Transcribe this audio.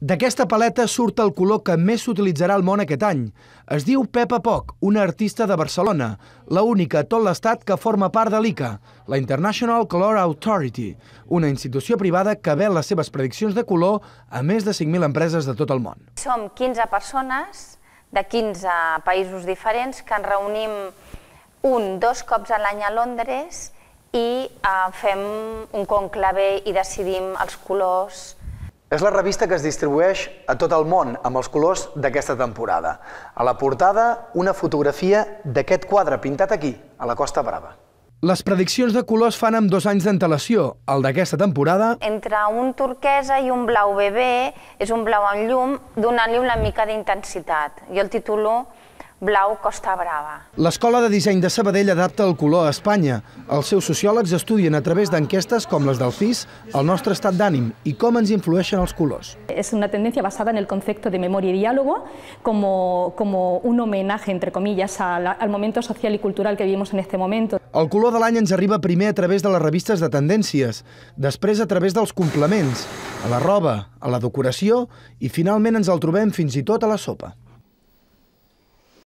D'aquesta paleta surt el color que més s'utilitzarà al món aquest any. Es diu Pepa Poc, una artista de Barcelona, la única a tot l'estat que forma part de l'ICA, la International Color Authority, una institució privada que ve les seves prediccions de color a més de 5.000 empreses de tot el món. Som 15 persones de 15 països diferents que ens reunim un, dos cops a l'any a Londres i eh, fem un conclave i decidim els colors és la revista que es distribueix a tot el món amb els colors d'aquesta temporada. A la portada, una fotografia d'aquest quadre pintat aquí, a la Costa Brava. Les prediccions de colors fan amb dos anys d'antelació. El d'aquesta temporada... Entre un turquesa i un blau bebè, és un blau amb llum, donant-li una mica d'intensitat. Jo el titulo Blau Costa Brava. L'Escola de Disseny de Sabadell adapta el color a Espanya. Els seus sociòlegs estudien a través d'enquestes com les del CIS el nostre estat d'ànim i com ens influeixen els colors. És una tendència basada en el concepte de memòria i diàleg com un homenatge, entre comillas, al, moment social i cultural que vivim en aquest moment. El color de l'any ens arriba primer a través de les revistes de tendències, després a través dels complements, a la roba, a la decoració i finalment ens el trobem fins i tot a la sopa.